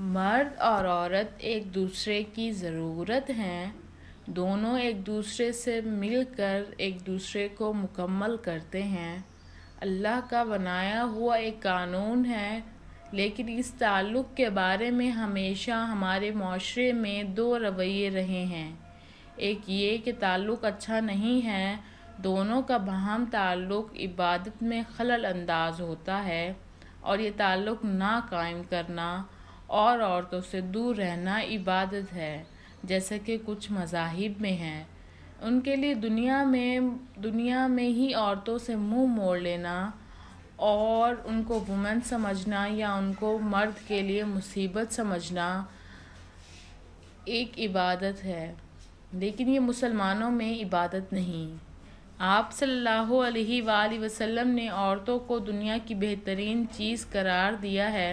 मर्द और औरत एक दूसरे की ज़रूरत हैं दोनों एक दूसरे से मिलकर एक दूसरे को मुकम्मल करते हैं अल्लाह का बनाया हुआ एक कानून है लेकिन इस ताल्लुक़ के बारे में हमेशा हमारे माशरे में दो रवैये रहे हैं एक ये कि ताल्लुक़ अच्छा नहीं है दोनों का बहम ताल्लुक़ इबादत में खलल अंदाज होता है और ये ताल्लुक़ ना कायम करना और औरतों से दूर रहना इबादत है जैसे कि कुछ मज़ाहिब में हैं उनके लिए दुनिया में दुनिया में ही औरतों से मुंह मोड़ लेना और उनको वुमेन समझना या उनको मर्द के लिए मुसीबत समझना एक इबादत है लेकिन ये मुसलमानों में इबादत नहीं आप सल्लल्लाहु अलैहि वसल्लम ने औरतों को दुनिया की बेहतरीन चीज़ करार दिया है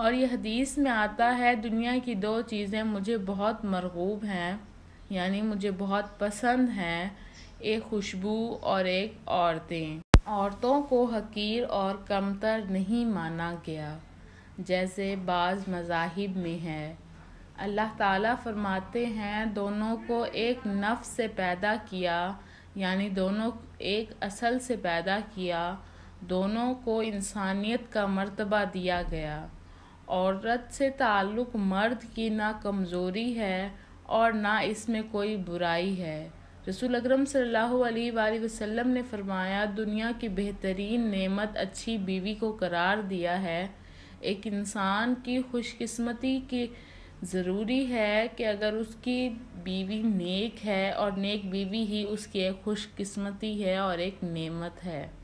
और यह हदीस में आता है दुनिया की दो चीज़ें मुझे बहुत मरगूब हैं यानी मुझे बहुत पसंद हैं एक खुशबू और एक औरतें औरतों को हकीर और कमतर नहीं माना गया जैसे बाज़ मजाहिब में है अल्लाह ताला फरमाते हैं दोनों को एक नफ़ से पैदा किया यानी दोनों एक असल से पैदा किया दोनों को इंसानियत का मर्तबा दिया गया औरत से ताल्लुक़ मर्द की ना कमज़ोरी है और ना इसमें कोई बुराई है रसूल अकरम सल्लल्लाहु अलैहि वसल्लम ने फरमाया दुनिया की बेहतरीन नेमत अच्छी बीवी को करार दिया है एक इंसान की खुशकिस्मती की ज़रूरी है कि अगर उसकी बीवी नेक है और नेक बीवी ही उसकी एक खुशकिस्मती है और एक नेमत है